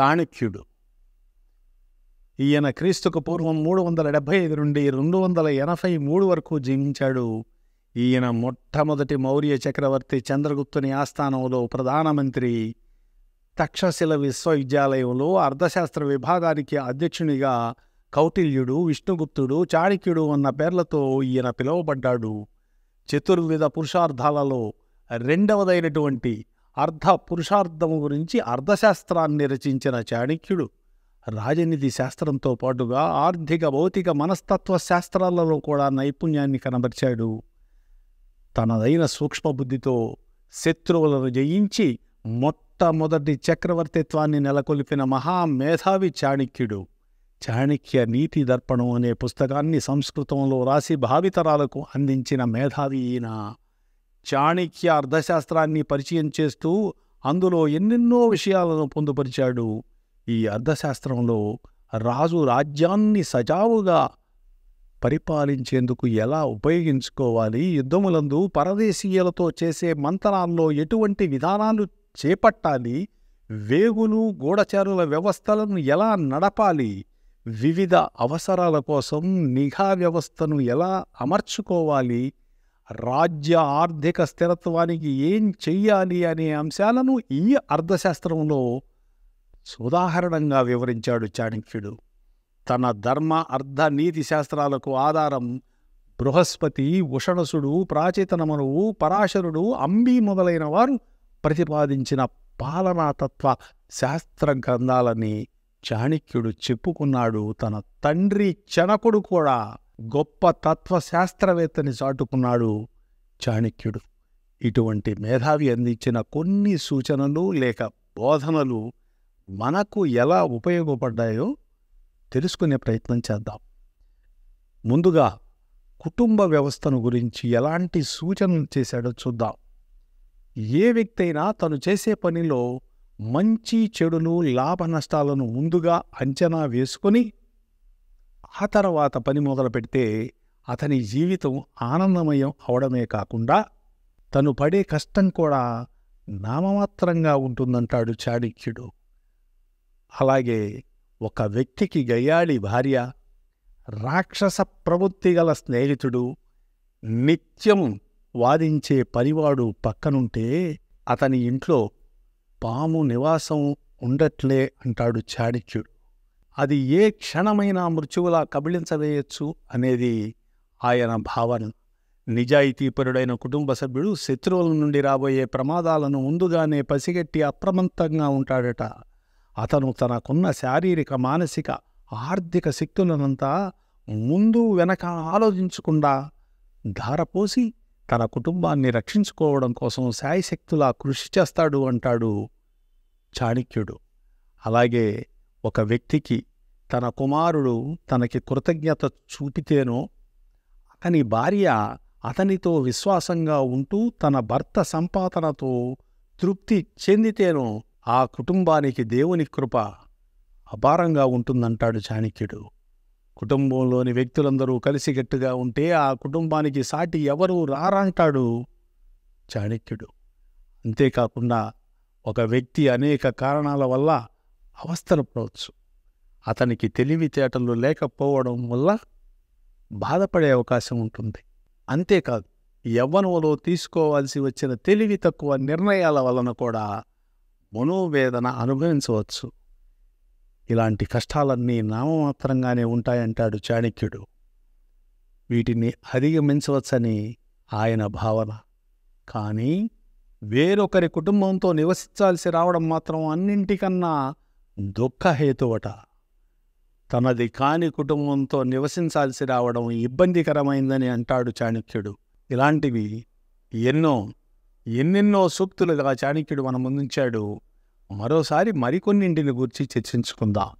చాణక్యుడు ఈయన క్రీస్తుకు పూర్వం మూడు వందల డెబ్భై ఐదు నుండి రెండు వందల ఎనభై మూడు వరకు జీవించాడు ఈయన మొట్టమొదటి మౌర్య చక్రవర్తి చంద్రగుప్తుని ఆస్థానంలో ప్రధానమంత్రి తక్షశిల విశ్వవిద్యాలయంలో అర్థశాస్త్ర విభాగానికి అధ్యక్షునిగా కౌటిల్యుడు విష్ణుగుప్తుడు చాణక్యుడు అన్న పేర్లతో ఈయన పిలువబడ్డాడు చతుర్విధ పురుషార్థాలలో రెండవదైనటువంటి అర్ధ పురుషార్థము గురించి అర్ధశాస్త్రాన్ని రచించిన చాణక్యుడు రాజనీతి శాస్త్రంతో పాటుగా ఆర్థిక భౌతిక మనస్తత్వ శాస్త్రాలలో కూడా నైపుణ్యాన్ని కనబరిచాడు తనదైన సూక్ష్మబుద్ధితో శత్రువులను జయించి మొట్టమొదటి చక్రవర్తిత్వాన్ని నెలకొల్పిన మహామేధావి చాణక్యుడు చాణక్య నీతి దర్పణం అనే పుస్తకాన్ని సంస్కృతంలో రాసి భావితరాలకు అందించిన మేధావి చాణిక్య అర్థశాస్త్రాన్ని పరిచయం చేస్తూ అందులో ఎన్నెన్నో విషయాలను పొందుపరిచాడు ఈ అర్థశాస్త్రంలో రాజు రాజ్యాన్ని సజావుగా పరిపాలించేందుకు ఎలా ఉపయోగించుకోవాలి యుద్ధములందు పరదేశీయులతో చేసే మంతనాల్లో ఎటువంటి విధానాలు చేపట్టాలి వేగులు గూఢచారుల వ్యవస్థలను ఎలా నడపాలి వివిధ అవసరాల కోసం నిఘా వ్యవస్థను ఎలా అమర్చుకోవాలి రాజ్య ఆర్థిక స్థిరత్వానికి ఏం చెయ్యాలి అనే అంశాలను ఈ అర్థశాస్త్రంలో ఉదాహరణంగా వివరించాడు చాణక్యుడు తన ధర్మ అర్ధ నీతి శాస్త్రాలకు ఆధారం బృహస్పతి ఉషణసుడు ప్రాచీతనమనువు పరాశరుడు అంబి మొదలైన వారు ప్రతిపాదించిన పాలనాతత్వ శాస్త్ర గ్రంథాలని చాణక్యుడు చెప్పుకున్నాడు తన తండ్రి చనకుడు కూడా గొప్ప తత్వశాస్త్రవేత్తని చాటుకున్నాడు చాణక్యుడు ఇటువంటి మేధావి అందించిన కొన్ని సూచనలు లేక బోధనలు మనకు ఎలా ఉపయోగపడ్డాయో తెలుసుకునే ప్రయత్నం చేద్దాం ముందుగా కుటుంబ వ్యవస్థను గురించి ఎలాంటి సూచనలు చేశాడో చూద్దాం ఏ వ్యక్తి అయినా తను చేసే పనిలో మంచి చెడును లాభ నష్టాలను ముందుగా అంచనా వేసుకొని ఆ తర్వాత పని మొదలు పెడితే అతని జీవితం ఆనందమయం అవడమే కాకుండా తను పడే కష్టం కూడా నామమాత్రంగా ఉంటుందంటాడు చాణిక్యుడు అలాగే ఒక వ్యక్తికి గయ్యాళి భార్య రాక్షస ప్రవృత్తి గల స్నేహితుడు నిత్యం వాదించే పనివాడు పక్కనుంటే అతని ఇంట్లో పాము నివాసం ఉండట్లే అంటాడు చాణిక్యుడు అది ఏ క్షణమైనా మృత్యువులా కబిళించవేయచ్చు అనేది ఆయన భావన నిజాయితీపరుడైన కుటుంబ సభ్యుడు శత్రువుల నుండి రాబోయే ప్రమాదాలను ముందుగానే పసిగట్టి అప్రమంతంగా ఉంటాడట అతను తనకున్న శారీరక మానసిక ఆర్థిక శక్తులనంతా ముందు వెనక ఆలోచించకుండా ధారపోసి తన కుటుంబాన్ని రక్షించుకోవడం కోసం శాయశక్తులా కృషి చేస్తాడు అంటాడు చాణక్యుడు అలాగే ఒక వ్యక్తికి తన కుమారుడు తనకి కృతజ్ఞత చూపితేనో అతని భార్య అతనితో విశ్వాసంగా ఉంటూ తన భర్త సంపాదనతో తృప్తి చెందితేనో ఆ కుటుంబానికి దేవుని కృప అపారంగా ఉంటుందంటాడు చాణక్యుడు కుటుంబంలోని వ్యక్తులందరూ కలిసిగట్టుగా ఉంటే ఆ కుటుంబానికి సాటి ఎవరూ రారంటాడు చాణక్యుడు అంతేకాకుండా ఒక వ్యక్తి అనేక కారణాల వల్ల అవస్థలపడవచ్చు అతనికి తెలివితేటలు లేకపోవడం వల్ల బాధపడే అవకాశం ఉంటుంది అంతేకాదు యవ్వనంలో తీసుకోవాల్సి వచ్చిన తెలివి తక్కువ నిర్ణయాల వలన కూడా మనోవేదన అనుభవించవచ్చు ఇలాంటి కష్టాలన్నీ నామమాత్రంగానే ఉంటాయంటాడు చాణక్యుడు వీటిని అధిగమించవచ్చని ఆయన భావన కానీ వేరొకరి కుటుంబంతో నివసించాల్సి రావడం మాత్రం అన్నింటికన్నా దుఃఖహేతువట తనది కాని కుటుంబంతో నివసించాల్సి రావడం ఇబ్బందికరమైందని అంటాడు చాణక్యుడు ఇలాంటివి ఎన్నో ఎన్నెన్నో సూక్తులుగా చాణక్యుడు మన ముందుంచాడు మరోసారి మరికొన్నింటిని గురించి చర్చించుకుందాం